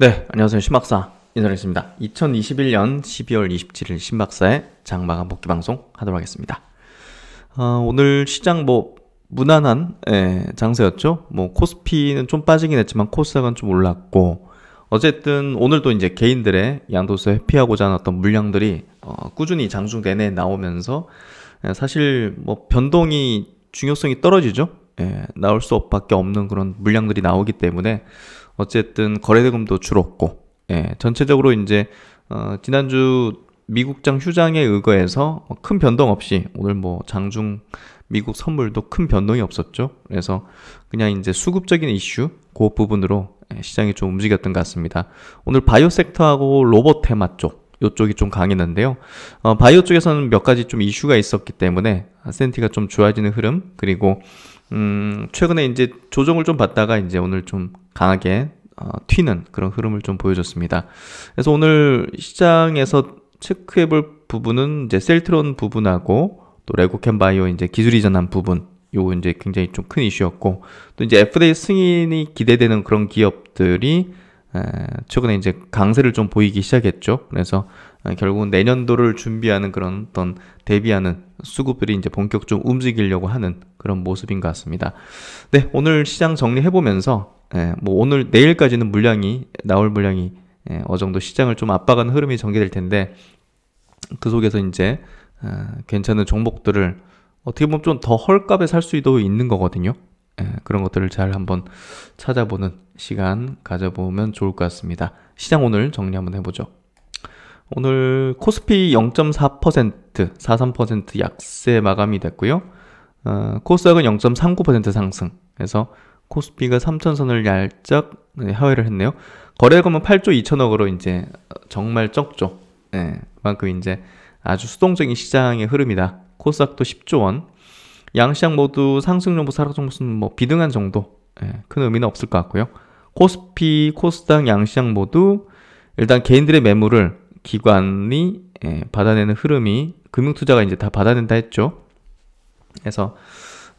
네, 안녕하세요. 신박사 인사드리겠습니다. 2021년 12월 27일 신박사의 장마감 복귀 방송 하도록 하겠습니다. 어, 오늘 시장 뭐 무난한 예, 장세였죠. 뭐 코스피는 좀 빠지긴 했지만 코스닥은 좀 올랐고 어쨌든 오늘도 이제 개인들의 양도세 회피하고자 하는 어떤 물량들이 어, 꾸준히 장중 내내 나오면서 예, 사실 뭐 변동이 중요성이 떨어지죠. 예, 나올 수밖에 없는 그런 물량들이 나오기 때문에 어쨌든 거래대금도 줄었고 예, 전체적으로 이제 어, 지난주 미국장 휴장에 의거해서 뭐 큰 변동 없이 오늘 뭐 장중 미국 선물도 큰 변동이 없었죠. 그래서 그냥 이제 수급적인 이슈 그 부분으로 예, 시장이 좀 움직였던 것 같습니다. 오늘 바이오 섹터하고 로봇 테마 쪽 요쪽이좀 강했는데요. 어, 바이오 쪽에서는 몇 가지 좀 이슈가 있었기 때문에 센티가 좀 좋아지는 흐름 그리고 음, 최근에 이제 조정을 좀 받다가 이제 오늘 좀 강하게 어, 튀는 그런 흐름을 좀 보여줬습니다. 그래서 오늘 시장에서 체크해볼 부분은 이제 셀트론 부분하고 또 레고캠 바이오 이제 기술 이전한 부분 요거 이제 굉장히 좀 큰 이슈였고 또 이제 FDA 승인이 기대되는 그런 기업들이 최근에 이제 강세를 좀 보이기 시작했죠. 그래서 결국은 내년도를 준비하는 그런 어떤 대비하는 수급들이 이제 본격적으로 움직이려고 하는 그런 모습인 것 같습니다. 네, 오늘 시장 정리해 보면서 뭐 오늘 내일까지는 물량이 나올 물량이 어느 정도 시장을 좀 압박하는 흐름이 전개될 텐데 그 속에서 이제 괜찮은 종목들을 어떻게 보면 좀 더 헐값에 살 수도 있는 거거든요. 예, 그런 것들을 잘 한번 찾아보는 시간 가져보면 좋을 것 같습니다. 시장 오늘 정리 한번 해보죠. 오늘 코스피 0.4%, 43% 약세 마감이 됐고요. 어, 코스닥은 0.39% 상승. 그래서 코스피가 3천선을 얄짝 네, 하회를 했네요. 거래금은 8조 2천억으로 이제 정말 적죠. 예, 그만큼 이제 아주 수동적인 시장의 흐름이다. 코스닥도 10조 원, 양시장 모두 상승 정보, 사락 정보수는 뭐 비등한 정도 예, 큰 의미는 없을 것 같고요. 코스피, 코스닥, 양시장 모두 일단 개인들의 매물을 기관이 예, 받아내는 흐름이 금융투자가 이제 다 받아낸다 했죠. 그래서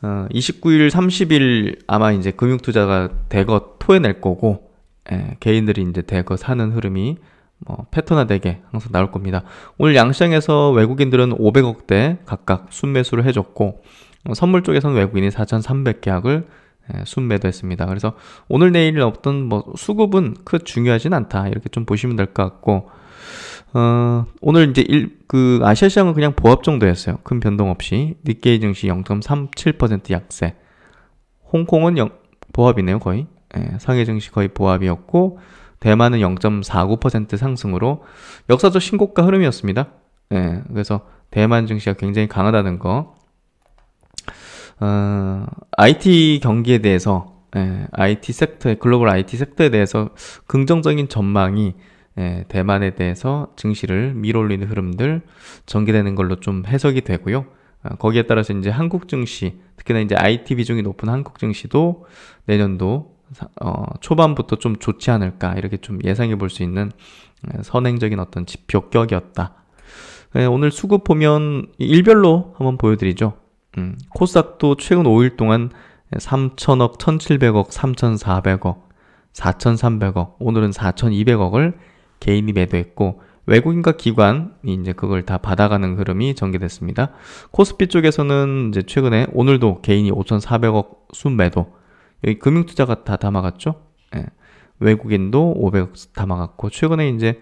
어, 29일, 30일 아마 이제 금융투자가 대거 토해낼 거고 예, 개인들이 이제 대거 사는 흐름이 뭐 패턴화되게 항상 나올 겁니다. 오늘 양시장에서 외국인들은 500억대 각각 순매수를 해줬고 어, 선물 쪽에서는 외국인이 4,300계약을 예, 순매도 했습니다. 그래서 오늘 내일 없던 뭐 수급은 그 중요하진 않다. 이렇게 좀 보시면 될 것 같고, 어, 오늘 이제 일, 그 아시아 시장은 그냥 보합 정도였어요. 큰 변동 없이. 니케이 증시 0.37% 약세. 홍콩은 0, 보합이네요, 거의. 예, 상해 증시 거의 보합이었고, 대만은 0.49% 상승으로 역사적 신고가 흐름이었습니다. 예, 그래서 대만 증시가 굉장히 강하다는 거. 어, IT 경기에 대해서 예, IT 섹터, 글로벌 IT 섹터에 대해서 긍정적인 전망이 예, 대만에 대해서 증시를 밀어올리는 흐름들 전개되는 걸로 좀 해석이 되고요. 아, 거기에 따라서 이제 한국 증시, 특히나 이제 IT 비중이 높은 한국 증시도 내년도 어, 초반부터 좀 좋지 않을까 이렇게 좀 예상해 볼 수 있는 예, 선행적인 어떤 지표격이었다. 예, 오늘 수급 보면 일별로 한번 보여드리죠. 음, 코스닥도 최근 5일 동안 3천억, 1,700억, 3,400억, 4,300억, 오늘은 4,200억을 개인이 매도했고 외국인과 기관이 이제 그걸 다 받아가는 흐름이 전개됐습니다. 코스피 쪽에서는 이제 최근에 오늘도 개인이 5,400억 순매도 여기 금융투자가 다 담아갔죠. 예. 외국인도 500억 담아갔고 최근에 이제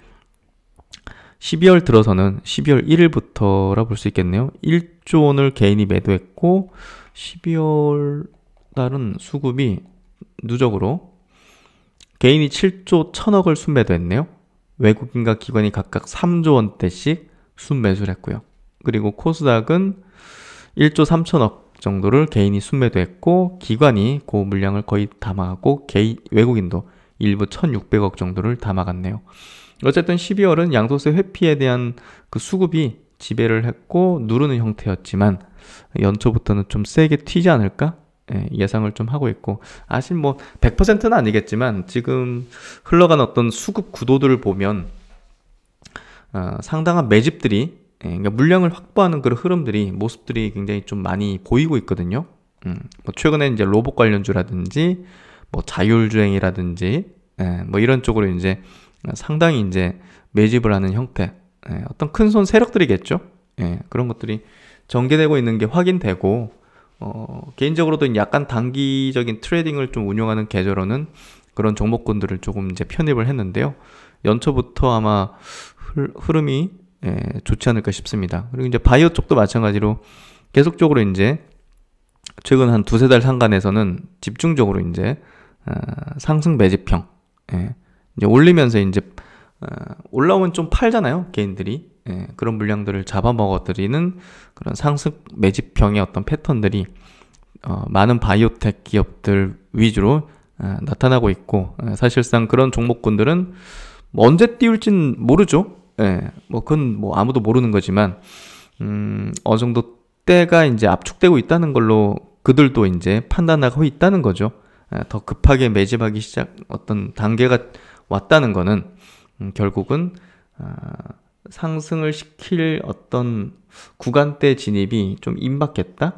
12월 들어서는 12월 1일부터라 볼 수 있겠네요. 1조 원을 개인이 매도했고 12월 달은 수급이 누적으로 개인이 7조 1000억을 순매도했네요. 외국인과 기관이 각각 3조 원대씩 순매수를 했고요. 그리고 코스닥은 1조 3천억 정도를 개인이 순매도했고 기관이 그 물량을 거의 담아갔고 개인, 외국인도 일부 1600억 정도를 담아갔네요. 어쨌든 12월은 양도세 회피에 대한 그 수급이 지배를 했고 누르는 형태였지만 연초부터는 좀 세게 튀지 않을까 예, 상을좀 하고 있고 아실 뭐 100%는 아니겠지만 지금 흘러간 어떤 수급 구도들을 보면 어, 상당한 매집들이 예, 그러니까 물량을 확보하는 그런 흐름들이 모습들이 굉장히 좀 많이 보이고 있거든요. 음, 뭐 최근에 이제 로봇 관련주라든지 뭐 자율주행이라든지 예, 뭐 이런 쪽으로 이제 상당히 이제 매집을 하는 형태, 예, 어떤 큰 손 세력들이겠죠. 예, 그런 것들이 전개되고 있는 게 확인되고, 어, 개인적으로도 약간 단기적인 트레이딩을 좀 운영하는 계좌로는 그런 종목군들을 조금 이제 편입을 했는데요. 연초부터 아마 흐름이 예, 좋지 않을까 싶습니다. 그리고 이제 바이오 쪽도 마찬가지로 계속적으로 이제 최근 한 두세 달 상간에서는 집중적으로 이제 어, 상승 매집형 예, 이제 올리면서 이제 어, 올라오면 좀 팔잖아요 개인들이 예, 그런 물량들을 잡아먹어들이는 그런 상승 매집형의 어떤 패턴들이 어, 많은 바이오텍 기업들 위주로 어, 나타나고 있고 예, 사실상 그런 종목군들은 뭐 언제 띄울진 모르죠. 예, 뭐 그건 뭐 아무도 모르는 거지만 음, 어느 정도 때가 이제 압축되고 있다는 걸로 그들도 이제 판단하고 있다는 거죠. 예, 더 급하게 매집하기 시작 어떤 단계가 왔다는 거는 음, 결국은 어, 상승을 시킬 어떤 구간대 진입이 좀 임박했다?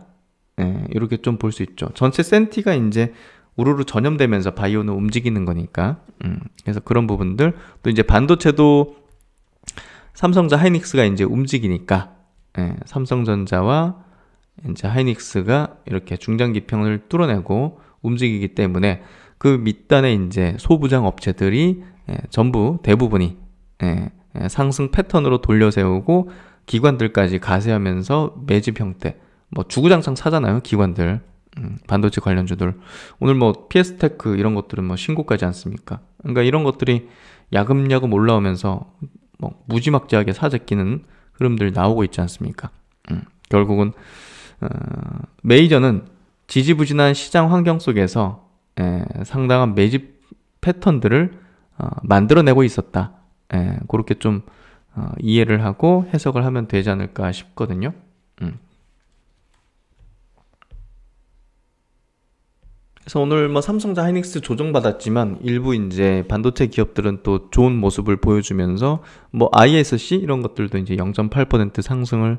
예, 이렇게 좀 볼 수 있죠. 전체 센티가 이제 우르르 전염되면서 바이오는 움직이는 거니까. 음, 그래서 그런 부분들. 또 이제 반도체도 삼성자 하이닉스가 이제 움직이니까. 예, 삼성전자와 이제 하이닉스가 이렇게 중장기평을 뚫어내고 움직이기 때문에 그 밑단에 이제 소부장 업체들이 예, 전부 대부분이 예, 예, 상승 패턴으로 돌려세우고 기관들까지 가세하면서 매집 형태 뭐 주구장창 사잖아요 기관들 음, 반도체 관련주들 오늘 뭐피에테크 이런 것들은 뭐 신고까지 않습니까 그러니까 이런 것들이 야금야금 올라오면서 뭐 무지막지하게 사재끼는 흐름들 나오고 있지 않습니까 음, 결국은 어, 메이저는 지지부진한 시장 환경 속에서 에, 예, 상당한 매집 패턴들을 어, 만들어내고 있었다. 에, 예, 그렇게 좀 어, 이해를 하고 해석을 하면 되지 않을까 싶거든요. 음. 그래서 오늘 뭐 삼성자 하이닉스 조정받았지만 일부 이제 반도체 기업들은 또 좋은 모습을 보여주면서 뭐 ISC 이런 것들도 이제 0.8% 상승을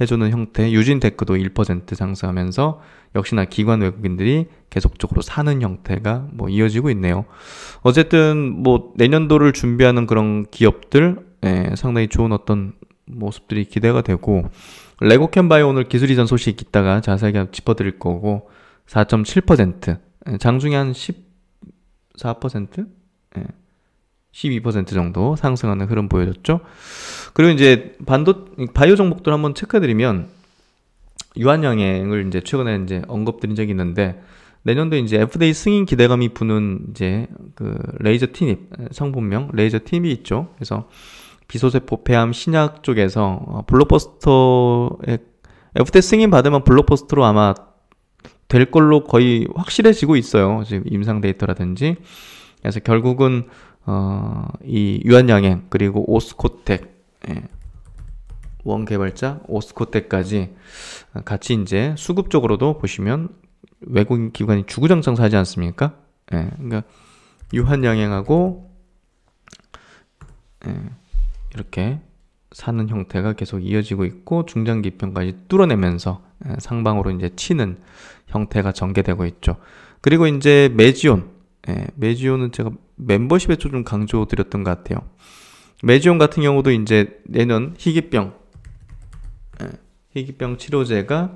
해주는 형태, 유진테크도 1% 상승하면서 역시나 기관 외국인들이 계속적으로 사는 형태가 뭐 이어지고 있네요. 어쨌든 뭐 내년도를 준비하는 그런 기업들 예, 상당히 좋은 어떤 모습들이 기대가 되고 레고캠바이오 오늘 기술 이전 소식 있다가 자세하게 짚어드릴 거고 4.7%, 예, 장중에 한 14%? 12% 예, 정도 상승하는 흐름 보여줬죠. 그리고 이제 반도 바이오 종목들 한번 체크드리면 해 유한양행을 이제 최근에 이제 언급드린 적이 있는데 내년도 이제 FDA 승인 기대감이 부는 이제 그 레이저 티닙 예, 성분명 레이저 티닙이 있죠. 그래서 비소세포 폐암 신약 쪽에서 어, 블록버스터에 FDA 승인 받으면 블록버스터로 아마 될 걸로 거의 확실해지고 있어요. 지금 임상 데이터라든지. 그래서 결국은 어, 이 유한양행 그리고 오스코텍 예. 원 개발자 오스코텍까지 같이 이제 수급적으로도 보시면 외국인 기관이 주구장창사지 않습니까? 예. 그러니까 유한양행하고 예. 이렇게 사는 형태가 계속 이어지고 있고 중장기 평까지 뚫어내면서 예, 상방으로 이제 치는 형태가 전개되고 있죠. 그리고 이제 메지온 예, 메지온은 제가 멤버십에 좀 강조드렸던 것 같아요. 메지온 같은 경우도 이제 내년 희귀병, 예, 희귀병 치료제가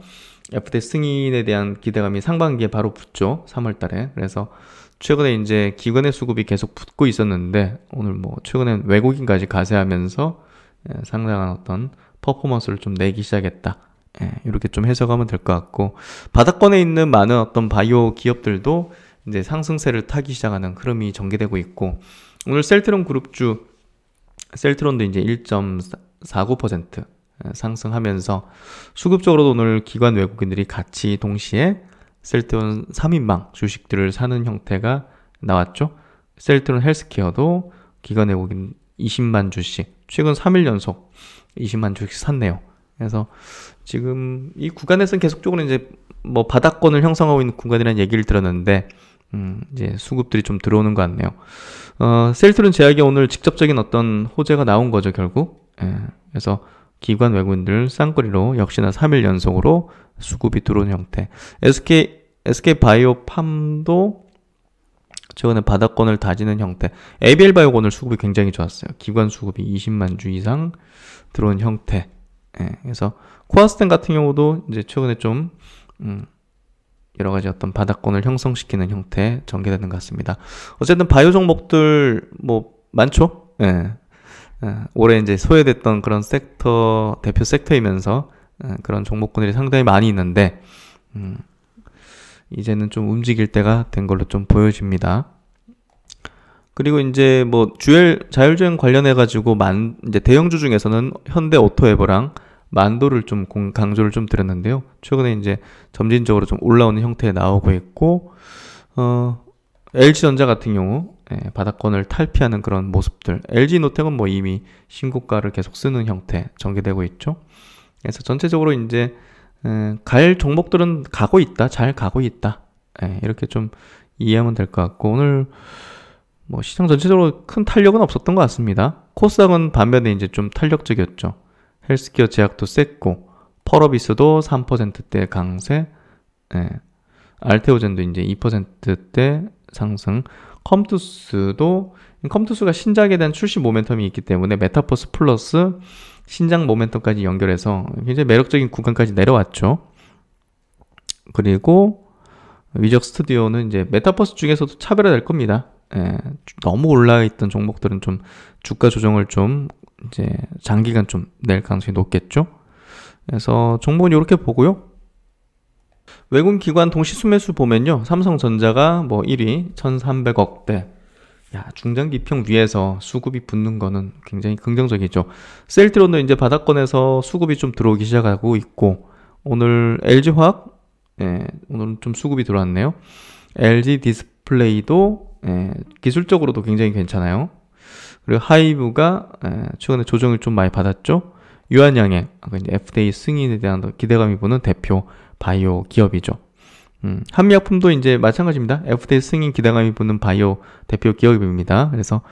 FDA 승인에 대한 기대감이 상반기에 바로 붙죠. 3월 달에. 그래서 최근에 이제 기관의 수급이 계속 붙고 있었는데 오늘 뭐 최근엔 외국인까지 가세하면서 예, 상당한 어떤 퍼포먼스를 좀 내기 시작했다. 예, 이렇게 좀 해석하면 될 것 같고 바닥권에 있는 많은 어떤 바이오 기업들도 이제 상승세를 타기 시작하는 흐름이 전개되고 있고 오늘 셀트론 그룹주 셀트론도 이제 1.49% 예, 상승하면서 수급적으로 도 오늘 기관 외국인들이 같이 동시에 셀트론 3인방 주식들을 사는 형태가 나왔죠. 셀트론 헬스케어도 기관 외국인 20만 주씩 최근 3일 연속 20만 주씩 샀네요. 그래서 지금 이 구간에서는 계속적으로 이제 뭐 바닥권을 형성하고 있는 구간이라는 얘기를 들었는데 음, 이제 수급들이 좀 들어오는 것 같네요. 어, 셀트론 제약이 오늘 직접적인 어떤 호재가 나온 거죠, 결국. 예, 그래서 기관 외국인들 쌍거리로 역시나 3일 연속으로 수급이 들어오는 형태. SK, SK 바이오팜도 최근에 바닥권을 다지는 형태. ABL 바이오 오늘 수급이 굉장히 좋았어요. 기관 수급이 20만 주 이상 들어온 형태. 예, 그래서 코아스텐 같은 경우도 이제 최근에 좀 음, 여러 가지 어떤 바닥권을 형성시키는 형태 전개되는 것 같습니다. 어쨌든 바이오 종목들 뭐 많죠. 예. 예. 올해 이제 소외됐던 그런 섹터 대표 섹터이면서 예, 그런 종목군들이 상당히 많이 있는데 음, 이제는 좀 움직일 때가 된 걸로 좀 보여집니다. 그리고 이제 뭐 주엘 자율주행 관련해 가지고 만 이제 대형주 중에서는 현대 오토에버랑 만도를 좀 강조를 좀 드렸는데요. 최근에 이제 점진적으로 좀 올라오는 형태에 나오고 있고 어 LG전자 같은 경우 예, 바닥권을 탈피하는 그런 모습들. LG노텍은 뭐 이미 신고가를 계속 쓰는 형태 전개되고 있죠. 그래서 전체적으로 이제 예, 갈 종목들은 가고 있다, 잘 가고 있다. 예, 이렇게 좀 이해하면 될 것 같고 오늘 뭐 시장 전체적으로 큰 탄력은 없었던 것 같습니다. 코스닥은 반면에 이제 좀 탄력적이었죠. 헬스케어 제약도 셌고 펄어비스도 3%대 강세, 예. 알테오젠도 이제 2%대 상승, 컴투스도 컴투스가 신작에 대한 출시 모멘텀이 있기 때문에 메타버스 플러스 신작 모멘텀까지 연결해서 굉장히 매력적인 구간까지 내려왔죠. 그리고 위적 스튜디오는 이제 메타버스 중에서도 차별화될 겁니다. 예, 너무 올라있던 종목들은 좀 주가 조정을 좀 이제 장기간 좀 낼 가능성이 높겠죠. 그래서 종목은 이렇게 보고요. 외국 기관 동시 순매수 보면요. 삼성전자가 뭐 1위 1,300억대. 야, 중장기 평 위에서 수급이 붙는 거는 굉장히 긍정적이죠. 셀트론도 이제 바닥권에서 수급이 좀 들어오기 시작하고 있고 오늘 LG화학 예, 오늘은 좀 수급이 들어왔네요. LG 디스플레이도 예, 기술적으로도 굉장히 괜찮아요. 그리고 하이브가 예, 최근에 조정을 좀 많이 받았죠. 유한양행, FDA 승인에 대한 기대감이 보는 대표 바이오 기업이죠. 음, 한미약품도 이제 마찬가지입니다. FDA 승인 기대감이 보는 바이오 대표 기업입니다. 그래서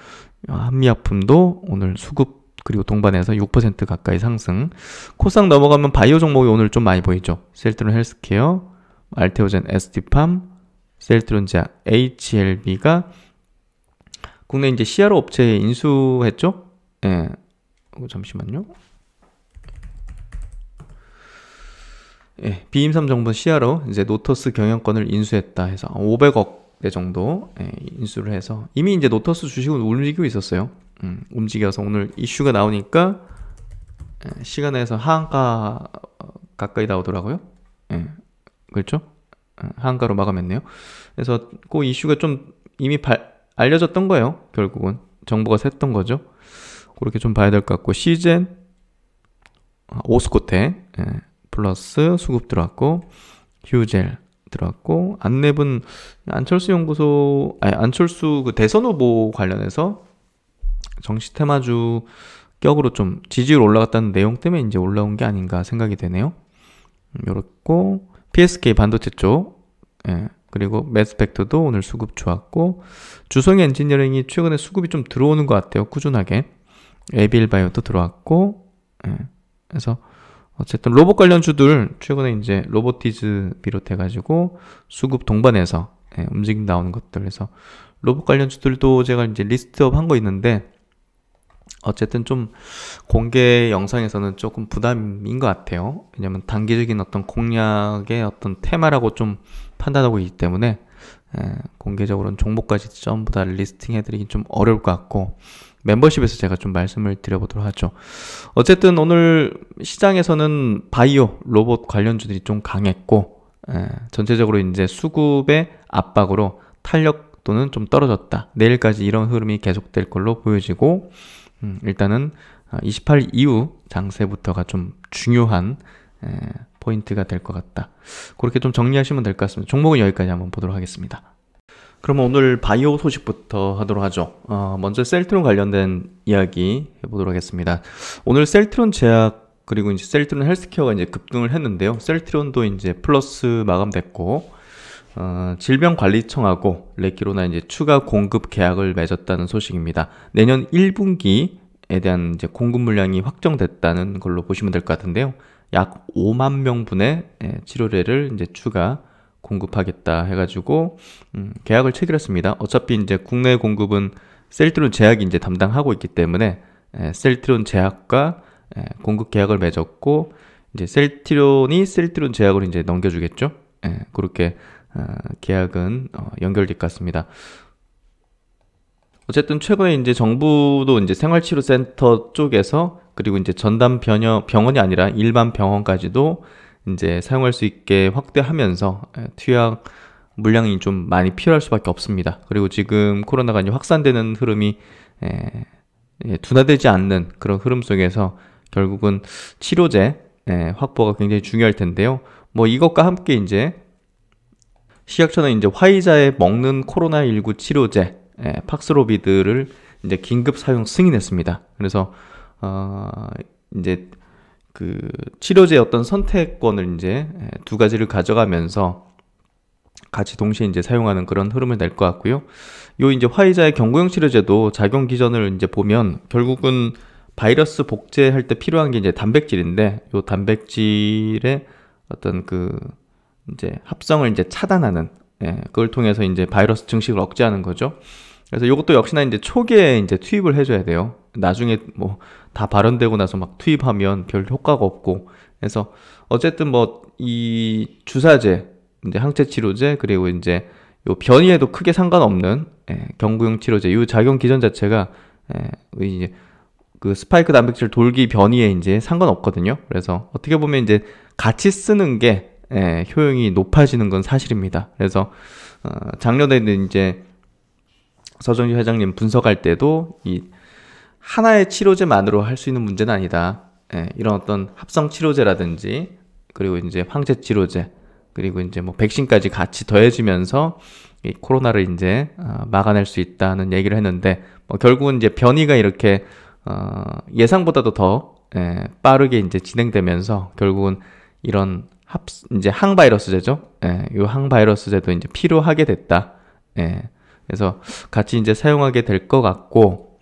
한미약품도 오늘 수급 그리고 동반해서 6% 가까이 상승. 코상 넘어가면 바이오 종목이 오늘 좀 많이 보이죠. 셀트론 헬스케어, 알테오젠 에스티팜, 셀트론자 HLB가 국내 이제 CRO 업체에 인수했죠? 예. 어, 잠시만요. 예, 비임삼 정부 CRO 이제 노터스 경영권을 인수했다 해서 500억 대 정도 예, 인수를 해서 이미 이제 노터스 주식은 움직이고 있었어요. 음, 움직여서 오늘 이슈가 나오니까 예, 시간에서 하한가 가까이 나오더라고요. 예, 그렇죠? 한가로 마감했네요. 그래서 그 이슈가 좀 이미 발, 알려졌던 거예요. 결국은 정보가 샜던 거죠. 그렇게 좀 봐야 될 것 같고 시젠 아, 오스코테 예, 플러스 수급 들어왔고 휴젤 들어왔고 안내분 안철수 연구소 아니 안철수 그 대선 후보 관련해서 정시 테마주 격으로 좀 지지율 올라갔다는 내용 때문에 이제 올라온 게 아닌가 생각이 되네요. 음, 요렇고 PSK 반도체 쪽, 예, 그리고 매스펙터도 오늘 수급 좋았고, 주성 엔지니어링이 최근에 수급이 좀 들어오는 것 같아요. 꾸준하게. 에빌바이오도 들어왔고, 예, 그래서 어쨌든 로봇 관련 주들 최근에 이제 로보티즈 비롯해가지고 수급 동반해서 예, 움직임 나오는 것들. 그래서 로봇 관련 주들도 제가 이제 리스트업 한 거 있는데 어쨌든 좀 공개 영상에서는 조금 부담인 것 같아요. 왜냐면 단기적인 어떤 공략의 어떤 테마라고 좀 판단하고 있기 때문에 예, 공개적으로는 종목까지 전부 다 리스팅해드리긴 좀 어려울 것 같고 멤버십에서 제가 좀 말씀을 드려보도록 하죠. 어쨌든 오늘 시장에서는 바이오 로봇 관련주들이 좀 강했고 예, 전체적으로 이제 수급의 압박으로 탄력 또는 좀 떨어졌다. 내일까지 이런 흐름이 계속될 걸로 보여지고 음, 일단은 28 아, 이후 장세부터가 좀 중요한 에, 포인트가 될 것 같다. 그렇게 좀 정리하시면 될 것 같습니다. 종목은 여기까지 한번 보도록 하겠습니다. 그럼 오늘 바이오 소식부터 하도록 하죠. 어, 먼저 셀트론 관련된 이야기 해보도록 하겠습니다. 오늘 셀트론 제약 그리고 이제 셀트론 헬스케어가 이제 급등을 했는데요. 셀트론도 이제 플러스 마감됐고 어, 질병관리청하고 레키로나 이제 추가 공급 계약을 맺었다는 소식입니다. 내년 1분기에 대한 이제 공급 물량이 확정됐다는 걸로 보시면 될 것 같은데요. 약 5만 명분의 예, 치료제를 이제 추가 공급하겠다 해가지고 음, 계약을 체결했습니다. 어차피 이제 국내 공급은 셀트론 제약이 이제 담당하고 있기 때문에 에, 예, 셀트론 제약과 에, 예, 공급 계약을 맺었고 이제 셀트론이 셀트론 제약으로 이제 넘겨주겠죠. 에, 그렇게 어, 계약은 어, 연결될 것 같습니다. 어쨌든 최근에 이제 정부도 이제 생활치료센터 쪽에서 그리고 이제 전담 변여, 병원이 아니라 일반 병원까지도 이제 사용할 수 있게 확대하면서 예, 투약 물량이 좀 많이 필요할 수밖에 없습니다. 그리고 지금 코로나가 이제 확산되는 흐름이 에, 예, 예, 둔화되지 않는 그런 흐름 속에서 결국은 치료제 에, 확보가 굉장히 중요할 텐데요. 뭐 이것과 함께 이제 식약처는 이제 화이자의 먹는 코로나19 치료제 예, 팍스로비드를 이제 긴급 사용 승인했습니다. 그래서 어, 이제 그 치료제 어떤 선택권을 이제 예, 두 가지를 가져가면서 같이 동시에 이제 사용하는 그런 흐름을 낼 것 같고요. 요 이제 화이자의 경구용 치료제도 작용 기전을 이제 보면 결국은 바이러스 복제할 때 필요한 게 이제 단백질인데 요 단백질의 어떤 그 이제 합성을 이제 차단하는 예, 그걸 통해서 이제 바이러스 증식을 억제하는 거죠. 그래서 이것도 역시나 이제 초기에 이제 투입을 해줘야 돼요. 나중에 뭐 다 발현되고 나서 막 투입하면 별 효과가 없고 그래서 어쨌든 뭐 이 주사제 이제 항체 치료제 그리고 이제 요 변이에도 크게 상관없는 예, 경구용 치료제 이 작용 기전 자체가 예, 그 이제 그 스파이크 단백질 돌기 변이에 이제 상관없거든요. 그래서 어떻게 보면 이제 같이 쓰는 게 예, 효용이 높아지는 건 사실입니다. 그래서 어, 작년에는 이제 서정희 회장님 분석할 때도 이 하나의 치료제만으로 할 수 있는 문제는 아니다. 예, 이런 어떤 합성 치료제라든지 그리고 이제 황제 치료제 그리고 이제 뭐 백신까지 같이 더해지면서 이 코로나를 이제 어, 막아낼 수 있다는 얘기를 했는데 뭐 결국은 이제 변이가 이렇게 어, 예상보다도 더 예, 빠르게 이제 진행되면서 결국은 이런 합, 이제 항바이러스제죠. 예, 요 항바이러스제도 이제 필요하게 됐다. 예, 그래서 같이 이제 사용하게 될 것 같고,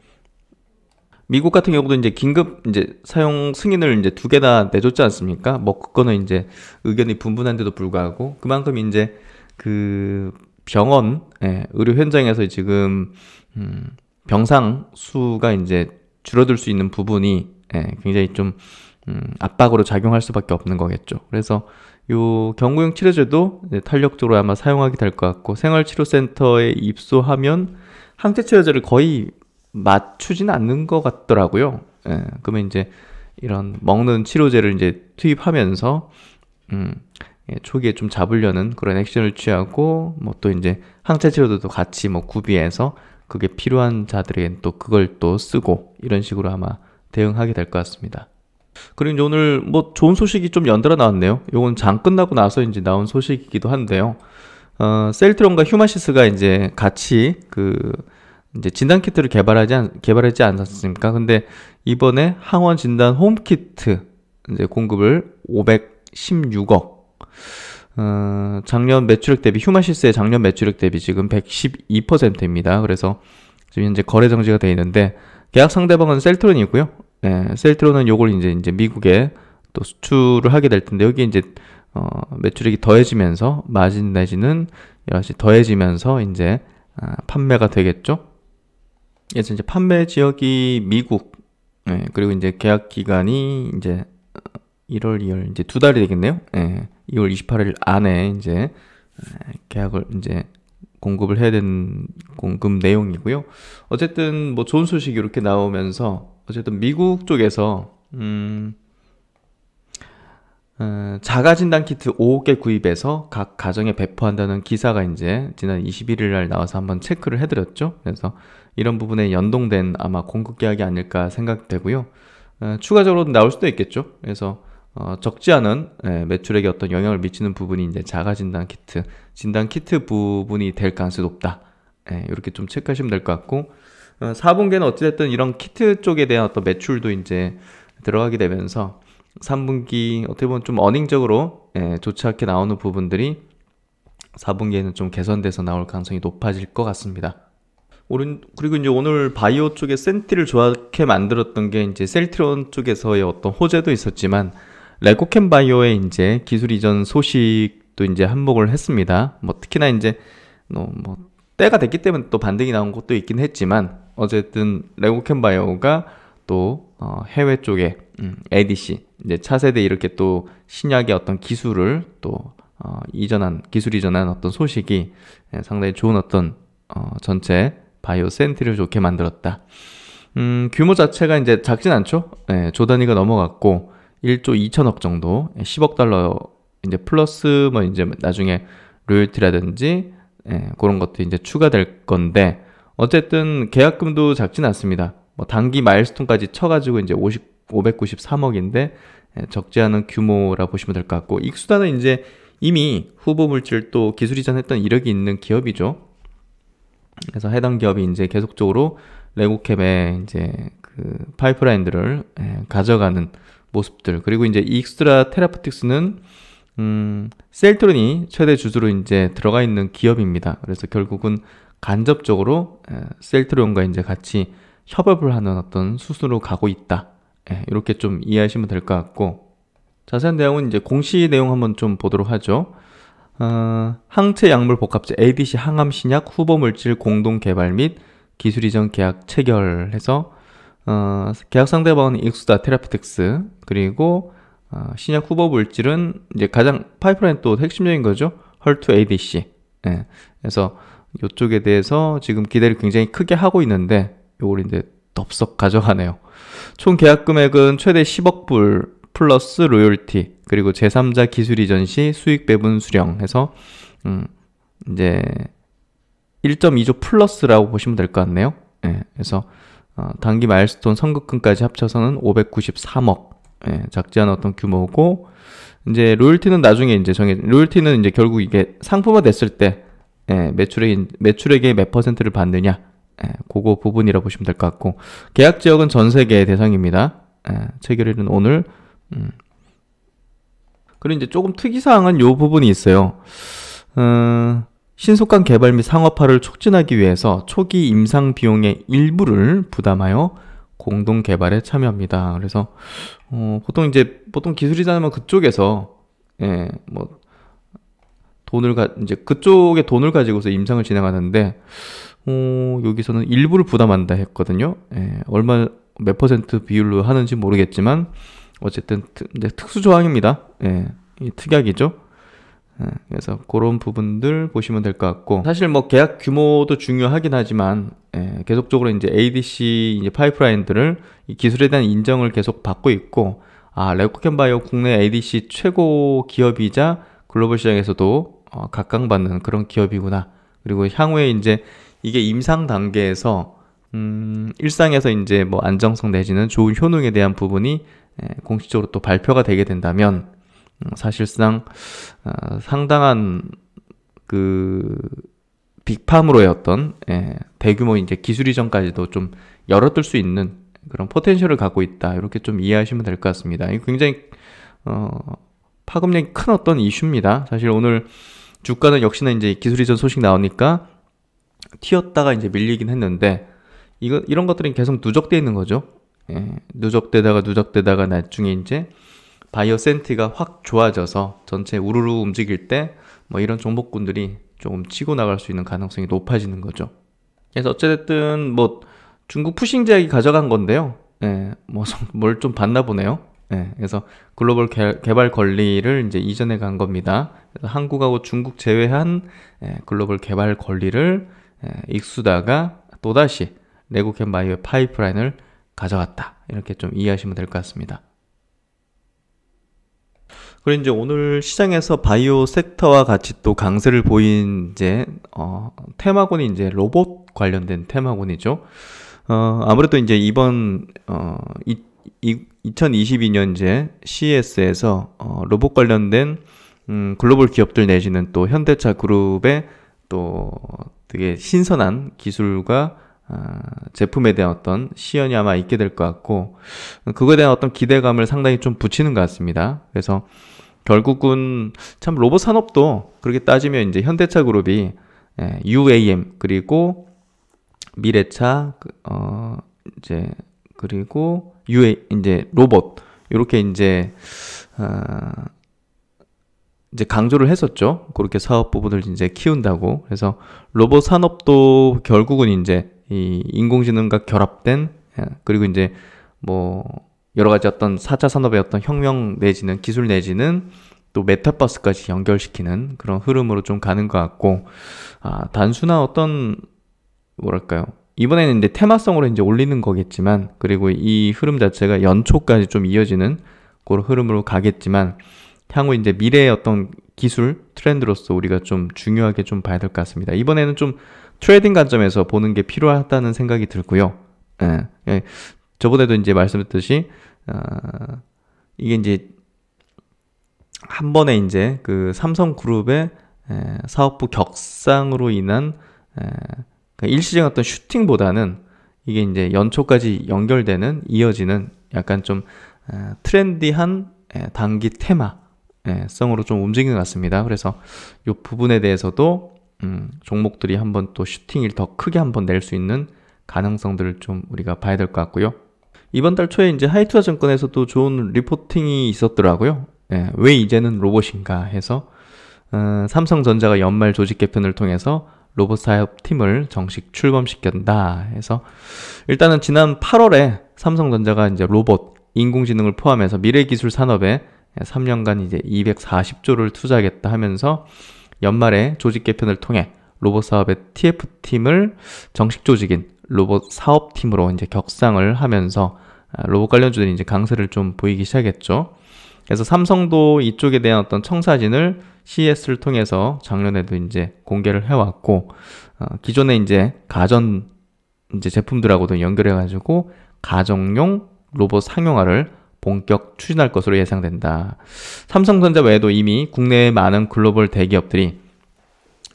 미국 같은 경우도 이제 긴급 이제 사용 승인을 이제 두개다 내줬지 않습니까? 뭐, 그거는 이제 의견이 분분한데도 불구하고, 그만큼 이제 그 병원, 예, 의료 현장에서 지금, 음, 병상 수가 이제 줄어들 수 있는 부분이 예, 굉장히 좀 음, 압박으로 작용할 수밖에 없는 거겠죠. 그래서 요 경구용 치료제도 탄력적으로 아마 사용하게 될 것 같고 생활치료센터에 입소하면 항체 치료제를 거의 맞추지는 않는 것 같더라고요. 예, 그러면 이제 이런 먹는 치료제를 이제 투입하면서 음, 예, 초기에 좀 잡으려는 그런 액션을 취하고 뭐 또 이제 항체 치료도 제 같이 뭐 구비해서 그게 필요한 자들에겐 또 그걸 또 쓰고 이런 식으로 아마 대응하게 될 것 같습니다. 그리고 이제 오늘 뭐 좋은 소식이 좀 연달아 나왔네요. 이건장 끝나고 나서 이제 나온 소식이기도 한데요. 어, 셀트론과 휴마시스가 이제 같이 그 이제 진단 키트를 개발하지 않, 개발하지 않았습니까? 근데 이번에 항원 진단 홈 키트 이제 공급을 516억 어, 작년 매출액 대비 휴마시스의 작년 매출액 대비 지금 112%입니다. 그래서 지금 현재 거래 정지가 돼 있는데 계약 상대방은 셀트론이고요. 네, 셀트로는 요걸 이제 이제 미국에 또 수출을 하게 될 텐데 여기 이제 어, 매출액이 더해지면서 마진 내지는 여러 가지 더해지면서 이제 아, 판매가 되겠죠. 그래서 이제 판매 지역이 미국 예, 그리고 이제 계약 기간이 이제 1월, 어, 2월 이제 두 달이 되겠네요. 예, 2월 28일 안에 이제 아, 계약을 이제 공급을 해야 되는 공급 내용이고요. 어쨌든 뭐 좋은 소식이 이렇게 나오면서 어쨌든 미국 쪽에서 음, 음, 자가 진단 키트 5개 구입해서 각 가정에 배포한다는 기사가 이제 지난 21일 날 나와서 한번 체크를 해드렸죠. 그래서 이런 부분에 연동된 아마 공급 계약이 아닐까 생각되고요. 어, 추가적으로 나올 수도 있겠죠. 그래서 어, 적지 않은 예, 매출액에 어떤 영향을 미치는 부분이 이제 자가 진단 키트 진단 키트 부분이 될 가능성이 높다. 예, 이렇게 좀 체크하시면 될 것 같고 4분기는 어, 어찌됐든 이런 키트 쪽에 대한 어떤 매출도 이제 들어가게 되면서 3분기 어떻게 보면 좀 어닝적으로 예, 좋지 않게 나오는 부분들이 4분기에는 좀 개선돼서 나올 가능성이 높아질 것 같습니다. 오른 그리고 이제 오늘 바이오 쪽에 센티를 좋게 만들었던 게 이제 셀트론 쪽에서의 어떤 호재도 있었지만 레코캠 바이오의 이제 기술 이전 소식 또 이제 한복을 했습니다. 뭐 특히나 이제 뭐 때가 됐기 때문에 또 반등이 나온 것도 있긴 했지만 어쨌든 레고캔바이오가 또어 해외 쪽에 음, ADC 이제 차세대 이렇게 또 신약의 어떤 기술을 또 어, 이전한 기술 이전한 어떤 소식이 예, 상당히 좋은 어떤 어, 전체 바이오 센트를 좋게 만들었다. 음, 규모 자체가 이제 작진 않죠. 예, 조단위가 넘어갔고 1조 2천억 정도, 10억 예, 달러 이제 플러스 뭐 이제 나중에 로열티라든지 예, 그런 것도 이제 추가될 건데 어쨌든 계약금도 작진 않습니다. 뭐 단기 마일스톤까지 쳐가지고 이제 50, 593억인데 예, 적지 않은 규모라 보시면 될 것 같고 익수단은 이제 이미 후보 물질 또 기술 이전했던 이력이 있는 기업이죠. 그래서 해당 기업이 이제 계속적으로 레고캡의 이제 그 파이프라인들을 예, 가져가는 모습들 그리고 이제 익스트라 테라프틱스는 음, 셀트론이 최대 주주로 이제 들어가 있는 기업입니다. 그래서 결국은 간접적으로 셀트론과 이제 같이 협업을 하는 어떤 수순로 가고 있다. 이렇게 좀 이해하시면 될 것 같고 자세한 내용은 이제 공시 내용 한번 좀 보도록 하죠. 어, 항체 약물 복합체 ADC 항암 신약 후보 물질 공동 개발 및 기술 이전 계약 체결해서 어, 계약 상대방은 익수다 테라피틱스 그리고 어, 신약 후보 물질은 이제 가장 파이프라인 또 핵심적인 거죠. 헐투 ADC. 예. 그래서 이쪽에 대해서 지금 기대를 굉장히 크게 하고 있는데 요걸 이제 덥석 가져가네요. 총 계약 금액은 최대 10억 불 플러스 로열티 그리고 제3자 기술 이전 시 수익 배분 수령 해서 음 이제 1.2조 플러스라고 보시면 될 것 같네요. 예. 그래서 어, 단기 마일스톤 선급금까지 합쳐서는 593억 예, 작지 않은 어떤 규모고 이제 로열티는 나중에 이제 정해 로열티는 이제 결국 이게 상품화 됐을 때 예, 매출액 매출액의 몇 퍼센트를 받느냐 예, 그거 부분이라 고 보시면 될 것 같고 계약 지역은 전 세계의 대상입니다. 예, 체결일은 오늘. 음. 그리고 이제 조금 특이사항은 요 부분이 있어요. 음, 신속한 개발 및 상업화를 촉진하기 위해서 초기 임상 비용의 일부를 부담하여 공동 개발에 참여합니다. 그래서 어, 보통 이제 보통 기술이자면 그쪽에서 예, 뭐 돈을 가 이제 그쪽에 돈을 가지고서 임상을 진행하는데 어, 여기서는 일부를 부담한다 했거든요. 예, 얼마 몇 퍼센트 비율로 하는지 모르겠지만 어쨌든 특, 이제 특수 조항입니다. 예, 특약이죠. 예, 그래서 그런 부분들 보시면 될 것 같고 사실 뭐 계약 규모도 중요하긴 하지만 예, 계속적으로 이제 ADC 이제 파이프라인들을 기술에 대한 인정을 계속 받고 있고 아 레코캔바이오 국내 ADC 최고 기업이자 글로벌 시장에서도 어, 각광받는 그런 기업이구나 그리고 향후에 이제 이게 임상 단계에서 음, 일상에서 이제 뭐 안정성 내지는 좋은 효능에 대한 부분이 예, 공식적으로 또 발표가 되게 된다면 음, 사실상 아, 상당한 그 빅팜으로의 어떤 예, 대규모 이제 기술 이전까지도 좀열어둘수 있는 그런 포텐셜을 갖고 있다 이렇게 좀 이해하시면 될 것 같습니다. 굉장히 어, 파급력이 큰 어떤 이슈입니다. 사실 오늘 주가는 역시나 이제 기술 이전 소식 나오니까 튀었다가 이제 밀리긴 했는데 이거 이런 것들은 계속 누적돼 있는 거죠. 예, 누적되다가 누적되다가 나중에 이제 바이오 센트가 확 좋아져서 전체 우르르 움직일 때뭐 이런 종목군들이 조금 치고 나갈 수 있는 가능성이 높아지는 거죠. 그래서 어쨌든 뭐 중국 푸싱제약이 가져간 건데요. 예, 뭐뭘 좀 봤나 보네요. 예, 그래서 글로벌 개, 발 권리를 이제 이전에간 겁니다. 한국하고 중국 제외한 예, 글로벌 개발 권리를 예, 익수다가 또다시 레고캠 바이오 파이프라인을 가져갔다. 이렇게 좀 이해하시면 될 것 같습니다. 그리고 이제 오늘 시장에서 바이오 섹터와 같이 또 강세를 보인 이제 어, 테마군이 이제 로봇 관련된 테마군이죠. 어, 아무래도 이제 이번 어, 이, 이, 2022년 이제 CES에서 어, 로봇 관련된 음, 글로벌 기업들 내지는 또 현대차 그룹의 또 되게 신선한 기술과 아, 제품에 대한 어떤 시연이 아마 있게 될 것 같고 그거에 대한 어떤 기대감을 상당히 좀 붙이는 것 같습니다. 그래서 결국은 참 로봇 산업도 그렇게 따지면 이제 현대차 그룹이 예, UAM 그리고 미래차 그, 어 이제 그리고 UA 이제 로봇 이렇게 이제 어, 이제 강조를 했었죠. 그렇게 사업 부분을 이제 키운다고. 그래서 로봇 산업도 결국은 이제 이 인공지능과 결합된 예, 그리고 이제 뭐 여러 가지 어떤 4차 산업의 어떤 혁명 내지는 기술 내지는 또 메타버스까지 연결시키는 그런 흐름으로 좀 가는 것 같고 아, 단순한 어떤 뭐랄까요 이번에는 이제 테마성으로 이제 올리는 거겠지만 그리고 이 흐름 자체가 연초까지 좀 이어지는 그런 흐름으로 가겠지만 향후 이제 미래의 어떤 기술 트렌드로서 우리가 좀 중요하게 좀 봐야 될 것 같습니다. 이번에는 좀 트레이딩 관점에서 보는 게 필요하다는 생각이 들고요. 예, 예. 저번에도 이제 말씀드렸듯이 어, 이게 이제 한 번에 이제 그 삼성그룹의 사업부 격상으로 인한 그러니까 일시적 어떤 슈팅보다는 이게 이제 연초까지 연결되는 이어지는 약간 좀 트렌디한 단기 테마 성으로 좀움직이는것 같습니다. 그래서 이 부분에 대해서도 음, 종목들이 한번 또 슈팅을 더 크게 한번 낼 수 있는 가능성들을 좀 우리가 봐야 될 것 같고요. 이번 달 초에 이제 하이투자 증권에서도 좋은 리포팅이 있었더라고요. 예, 왜 이제는 로봇인가 해서 음, 삼성전자가 연말 조직 개편을 통해서 로봇 사업 팀을 정식 출범시킨다 해서 일단은 지난 8월에 삼성전자가 이제 로봇 인공지능을 포함해서 미래기술 산업에 3년간 이제 240조를 투자하겠다 하면서 연말에 조직 개편을 통해 로봇 사업의 TF팀을 정식 조직인 로봇 사업팀으로 이제 격상을 하면서 아, 로봇 관련주들이 이제 강세를 좀 보이기 시작했죠. 그래서 삼성도 이쪽에 대한 어떤 청사진을 CS를 통해서 작년에도 이제 공개를 해왔고 어, 기존에 이제 가전 이제 제품들하고도 연결해가지고 가정용 로봇 상용화를 본격 추진할 것으로 예상된다. 삼성전자 외에도 이미 국내의 많은 글로벌 대기업들이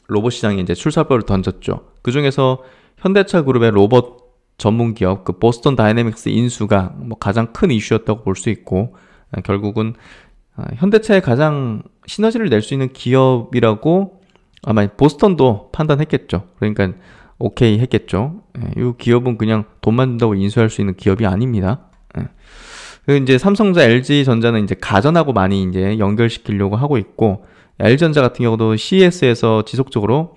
로봇 시장에 이제 출사표를 던졌죠. 그 중에서 현대차 그룹의 로봇 전문 기업 그 보스턴 다이내믹스 인수가 뭐 가장 큰 이슈였다고 볼 수 있고 아, 결국은 아, 현대차에 가장 시너지를 낼 수 있는 기업이라고 아마 보스턴도 판단했겠죠. 그러니까 오케이 했겠죠. 예, 이 기업은 그냥 돈만 준다고 인수할 수 있는 기업이 아닙니다. 예. 이제 삼성자 LG 전자는 이제 가전하고 많이 이제 연결시키려고 하고 있고 LG 전자 같은 경우도 c s 에서 지속적으로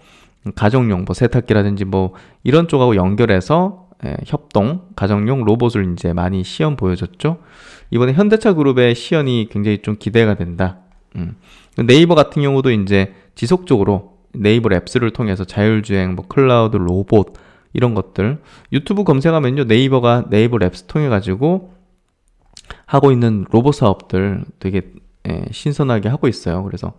가정용 뭐 세탁기라든지 뭐 이런 쪽하고 연결해서 예, 협동 가정용 로봇을 이제 많이 시연 보여줬죠. 이번에 현대차 그룹의 시연이 굉장히 좀 기대가 된다. 음. 네이버 같은 경우도 이제 지속적으로 네이버 앱스를 통해서 자율주행, 뭐 클라우드 로봇 이런 것들 유튜브 검색하면요 네이버가 네이버 앱스 통해 가지고 하고 있는 로봇 사업들 되게 예, 신선하게 하고 있어요. 그래서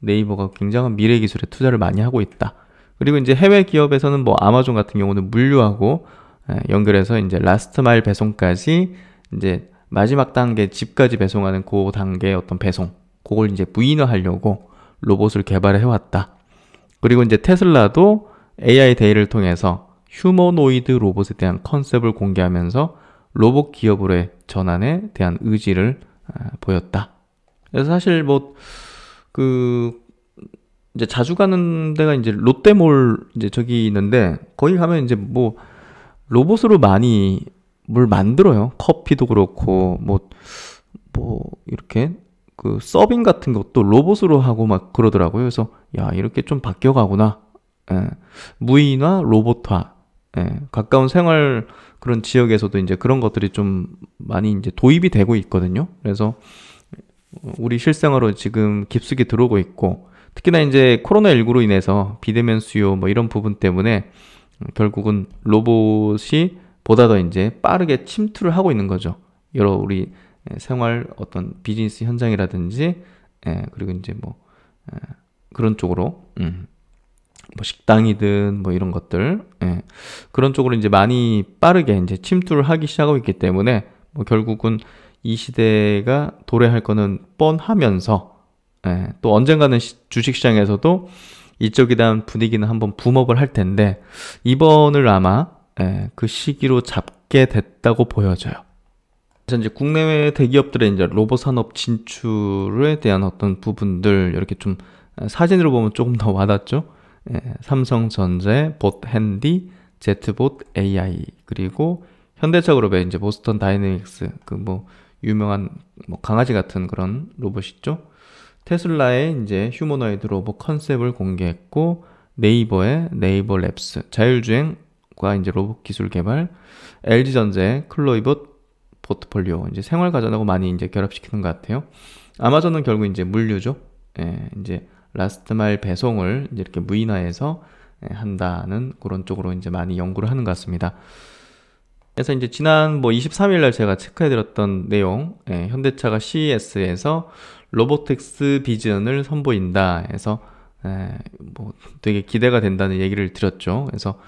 네이버가 굉장한 미래 기술에 투자를 많이 하고 있다. 그리고 이제 해외 기업에서는 뭐 아마존 같은 경우는 물류하고 예, 연결해서 이제 라스트 마일 배송까지 이제 마지막 단계 집까지 배송하는 그 단계의 어떤 배송 그걸 이제 무인화하려고 로봇을 개발해 왔다. 그리고 이제 테슬라도 AI 데이를 통해서 휴머노이드 로봇에 대한 컨셉을 공개하면서 로봇 기업으로의 전환에 대한 의지를 아, 보였다. 그래서 사실 뭐 그 이제 자주 가는 데가 이제 롯데몰 이제 저기 있는데 거기 가면 이제 뭐 로봇으로 많이 뭘 만들어요. 커피도 그렇고 뭐뭐 뭐, 이렇게 그 서빙 같은 것도 로봇으로 하고 막 그러더라고요. 그래서 야 이렇게 좀 바뀌어 가구나. 예. 무인화, 로봇화. 예. 가까운 생활 그런 지역에서도 이제 그런 것들이 좀 많이 이제 도입이 되고 있거든요. 그래서 우리 실생활로 지금 깊숙이 들어오고 있고 특히나 이제 코로나19로 인해서 비대면 수요 뭐 이런 부분 때문에 결국은 로봇이 보다 더 이제 빠르게 침투를 하고 있는 거죠. 여러 우리 예, 생활 어떤 비즈니스 현장이라든지 예, 그리고 이제 뭐 예, 그런 쪽으로 음, 뭐 식당이든 뭐 이런 것들 예, 그런 쪽으로 이제 많이 빠르게 이제 침투를 하기 시작하고 있기 때문에 뭐 결국은 이 시대가 도래할 거는 뻔하면서 예, 또 언젠가는 주식시장에서도 이쪽에 대한 분위기는 한번 붐업을 할 텐데 이번을 아마 예, 그 시기로 잡게 됐다고 보여져요. 그래서 이제 국내외 대기업들의 이제 로봇 산업 진출에 대한 어떤 부분들 이렇게 좀 예, 사진으로 보면 조금 더 와닿죠. 예, 삼성전자, 봇핸디, 제트봇 AI 그리고 현대차그룹의 이제 보스턴 다이내믹스 그 뭐 유명한 뭐 강아지 같은 그런 로봇 있죠. 테슬라의 이제 휴머노이드 로봇 뭐 컨셉을 공개했고 네이버의 네이버 랩스 자율주행과 이제 로봇 기술 개발 LG 전제 클로이봇 포트폴리오 이제 생활 가전하고 많이 이제 결합시키는 것 같아요. 아마존은 결국 이제 물류죠. 예, 이제 라스트 마일 배송을 이제 이렇게 무인화해서 예, 한다는 그런 쪽으로 이제 많이 연구를 하는 것 같습니다. 그래서 이제 지난 뭐 23일 날 제가 체크해드렸던 내용, 예, 현대차가 CES에서 로보텍스 비전을 선보인다 해서 에, 예, 뭐 되게 기대가 된다는 얘기를 드렸죠. 그래서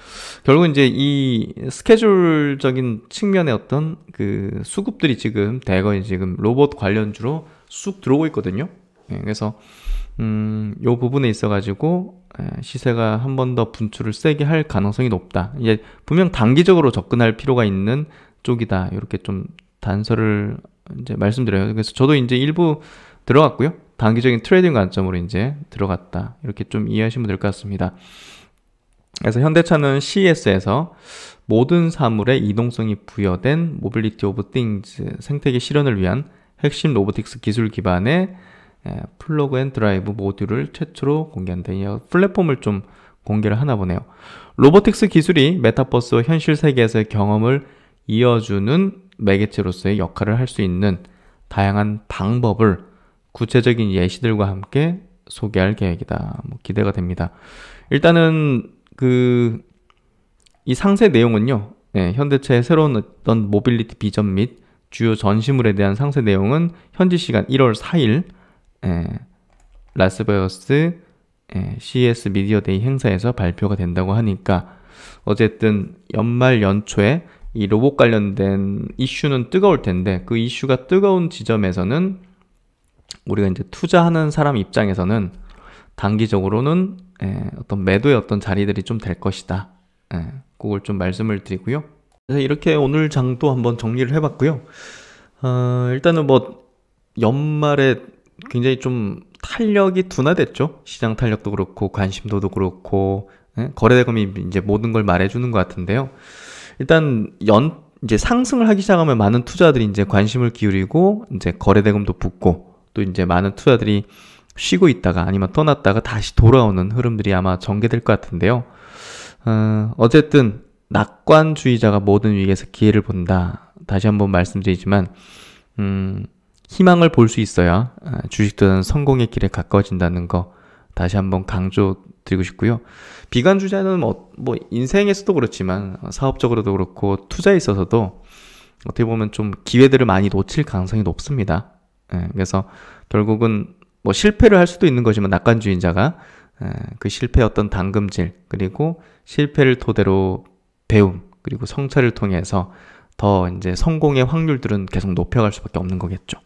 결국 이제 이 스케줄적인 측면의 어떤 그 수급들이 지금 대거 지금 로봇 관련주로 쑥 들어오고 있거든요. 예, 그래서 음, 요 부분에 있어가지고 예, 시세가 한 번 더 분출을 세게 할 가능성이 높다. 이제 분명 단기적으로 접근할 필요가 있는 쪽이다. 이렇게 좀 단서를 이제 말씀드려요. 그래서 저도 이제 일부 들어갔고요. 단기적인 트레이딩 관점으로 이제 들어갔다. 이렇게 좀 이해하시면 될 것 같습니다. 그래서 현대차는 CES에서 모든 사물의 이동성이 부여된 모빌리티 오브 띵즈 생태계 실현을 위한 핵심 로보틱스 기술 기반의 플러그 앤 드라이브 모듈을 최초로 공개한다. 이 플랫폼을 좀 공개를 하나 보네요. 로보틱스 기술이 메타버스와 현실 세계에서의 경험을 이어주는 매개체로서의 역할을 할 수 있는 다양한 방법을 구체적인 예시들과 함께 소개할 계획이다. 뭐 기대가 됩니다. 일단은 그 이 상세 내용은요. 네, 현대차의 새로운 어떤 모빌리티 비전 및 주요 전시물에 대한 상세 내용은 현지 시간 1월 4일 예, 라스베거스 예, CES 미디어데이 행사에서 발표가 된다고 하니까 어쨌든 연말 연초에 이 로봇 관련된 이슈는 뜨거울 텐데 그 이슈가 뜨거운 지점에서는 우리가 이제 투자하는 사람 입장에서는 단기적으로는 예, 어떤 매도의 어떤 자리들이 좀 될 것이다. 예, 그걸 좀 말씀을 드리고요. 그래서 이렇게 오늘 장도 한번 정리를 해봤고요. 어, 일단은 뭐 연말에 굉장히 좀 탄력이 둔화됐죠. 시장 탄력도 그렇고 관심도도 그렇고 예? 거래대금이 이제 모든 걸 말해주는 것 같은데요. 일단 연 이제 상승을 하기 시작하면 많은 투자들이 이제 관심을 기울이고 이제 거래대금도 붙고 또 이제 많은 투자들이 쉬고 있다가 아니면 떠났다가 다시 돌아오는 흐름들이 아마 전개될 것 같은데요. 어, 어쨌든 낙관주의자가 모든 위기에서 기회를 본다. 다시 한번 말씀드리지만 음, 희망을 볼 수 있어야 어, 주식 투자는 성공의 길에 가까워진다는 거 다시 한번 강조드리고 싶고요. 비관주자는 의 뭐, 뭐 인생에서도 그렇지만 어, 사업적으로도 그렇고 투자에 있어서도 어떻게 보면 좀 기회들을 많이 놓칠 가능성이 높습니다. 예, 그래서 결국은 뭐 실패를 할 수도 있는 거지만 낙관주의자가 예, 그 실패의 어떤 당금질 그리고 실패를 토대로 배움 그리고 성찰을 통해서 더 이제 성공의 확률들은 계속 높여갈 수밖에 없는 거겠죠.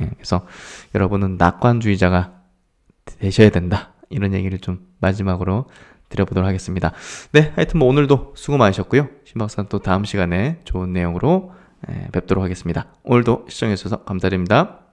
예, 그래서 여러분은 낙관주의자가 되셔야 된다. 이런 얘기를 좀 마지막으로 드려보도록 하겠습니다. 네, 하여튼 뭐 오늘도 수고 많으셨고요. 신박사는 또 다음 시간에 좋은 내용으로 예, 뵙도록 하겠습니다. 오늘도 시청해주셔서 감사드립니다.